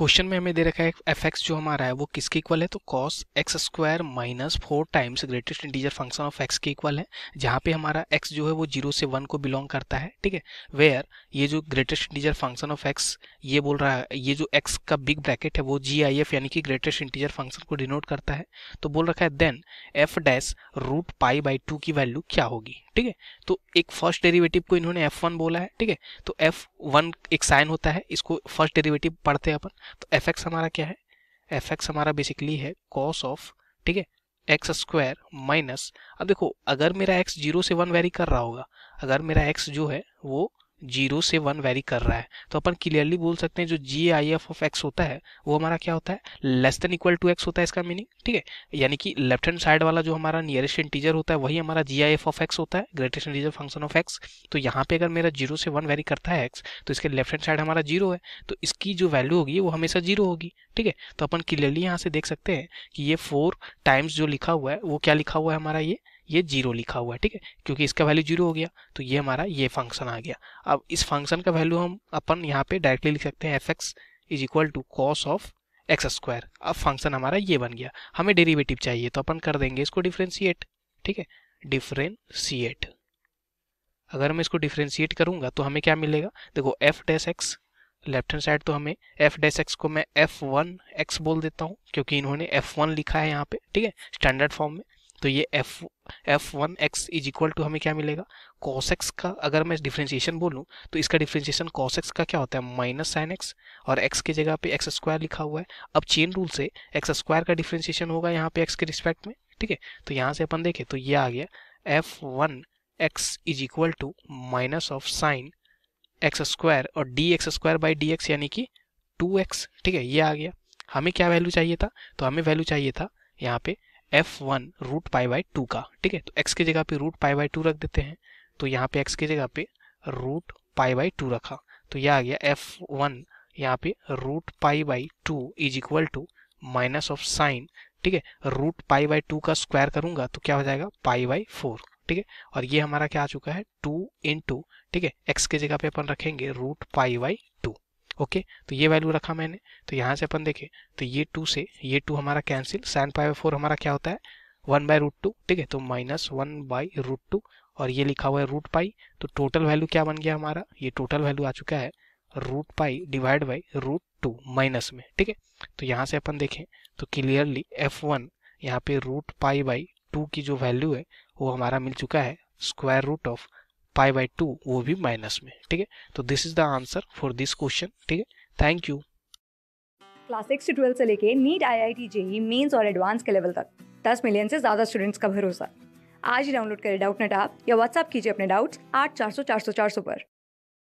question में हमें दे रखा है एफ एक्स जो हमारा है वो किसके इक्वल है तो cos x square minus four times greatest integer function of x के इक्वल है जहाँ पे हमारा एक्स जो है वो जीरो से वन को बिलोंग करता है ठीक है वेयर ये जो greatest integer function of x ये बोल रहा है ये जो एक्स का बिग ब्रैकेट है वो जी आई एफ यानी कि ग्रेटेस्ट इंटीजर फंक्शन को डिनोट करता है तो बोल रखा है then F dash root pi by two की वैल्यू क्या होगी ठीक है तो एक फर्स्ट डेरिवेटिव को इन्होंने एफ वन बोला है ठीक है तो एफ वन एक साइन होता है इसको फर्स्ट डेरिवेटिव पढ़ते हैं अपन तो एफ एक्स हमारा क्या है एफ एक्स हमारा बेसिकली है कॉस ऑफ ठीक है एक्स स्क्वायर माइनस अब देखो अगर मेरा एक्स जीरो से वन वेरी कर रहा होगा अगर मेरा एक्स जो है वो जीरो से वन वेरी कर रहा है तो अपन क्लियरली बोल सकते हैं जो G I F of x होता है वो हमारा क्या होता है less than equal to x होता है इसका मीनिंग ठीक है यानी कि लेफ्ट हैंड साइड वाला जो हमारा नियरेस्ट इंटीजर होता है वही हमारा G I F of x होता है greatest integer function of x तो यहाँ पे अगर मेरा जीरो से वन वेरी करता है एक्स तो इसके लेफ्ट हैंड साइड हमारा जीरो है तो इसकी जो वैल्यू होगी वो हमेशा जीरो होगी ठीक है तो अपन क्लियरली यहाँ से देख सकते हैं कि ये फोर टाइम्स जो लिखा हुआ है वो क्या लिखा हुआ है हमारा ये ये जीरो लिखा हुआ है ठीक है क्योंकि इसका वैल्यू जीरो हो गया तो ये हमारा ये फंक्शन आ गया अब इस फंक्शन का वैल्यू हम अपन यहाँ पे डायरेक्टली लिख सकते हैं F x is equal to cos of x square अब फंक्शन हमारा ये बन गया हमें डेरिवेटिव चाहिए तो अपन कर देंगे इसको डिफ्रेंशिएट ठीक है डिफ्रेंशिएट अगर मैं इसको डिफ्रेंशिएट करूंगा तो हमें क्या मिलेगा देखो F dash x left hand side तो हमें एफ डैस एक्स को मैं एफ वन एक्स बोल देता हूँ क्योंकि इन्होंने एफ वन लिखा है यहाँ पे ठीक है स्टैंडर्ड फॉर्म में तो ये F F one x is equal to हमें क्या मिलेगा एक्स का अगर मैं डिफ्रेंशिएशन बोलूँ तो इसका डिफ्रेंशिएशन एक्स का क्या होता है माइनस साइन एक्स और एक्स की जगह पे एक्स स्क्वायर लिखा हुआ है अब चेन रूल से एक्स स्क्वायर का डिफ्रेंशिएशन होगा यहाँ पे एक्स के रिस्पेक्ट में ठीक है तो यहाँ से अपन देखें तो ये आ गया F one x is equal to minus of sine x square और D x square by D x यानी कि टू एक्स ठीक है ये आ गया हमें क्या वैल्यू चाहिए था तो हमें वैल्यू चाहिए था यहाँ पे F one root pi by two का ठीक है तो एक्स की जगह पे रूट पाई बाई टू रख देते हैं तो यहाँ पे एक्स की जगह पे रूट पाई बाई टू रखा तो यह आ गया एफ वन यहाँ पे root pi by two is equal to minus of sine ठीक है रूट पाई बाई टू का स्क्वायर करूंगा तो क्या हो जाएगा पाई बाई फोर ठीक है और ये हमारा क्या आ चुका है टू इन टू ठीक है एक्स की जगह पे अपन रखेंगे रूट पाई बाई ओके तो ये वैल्यू रखा मैंने तो यहाँ से अपन देखें तो ये टू से ये टू हमारा cancel sine pi by four हमारा क्या होता है वन बाय रूट टू ठीक है तो minus one by root two और ये लिखा हुआ है रूट पाई तो टोटल वैल्यू क्या बन गया हमारा ये टोटल वैल्यू आ चुका है root pi divide by root two minus में ठीक है तो यहाँ से अपन देखें तो क्लियरली एफ वन यहाँ पे रूट पाई बाई टू की जो वैल्यू है वो हमारा मिल चुका है square root of pi by two वो भी माइनस में ठीक है तो this is the answer for this question ठीक है थैंक यू क्लास सिक्स से ट्वेल्थ से लेके NEET I I T JEE Mains और एडवांस के लेवल तक दस मिलियन से ज्यादा स्टूडेंट्स का भरोसा आज ही डाउनलोड करें डाउट नेट आप या व्हाट्सअप कीजिए अपने डाउट्स आठ चार सौ चार सौ चार सौ पर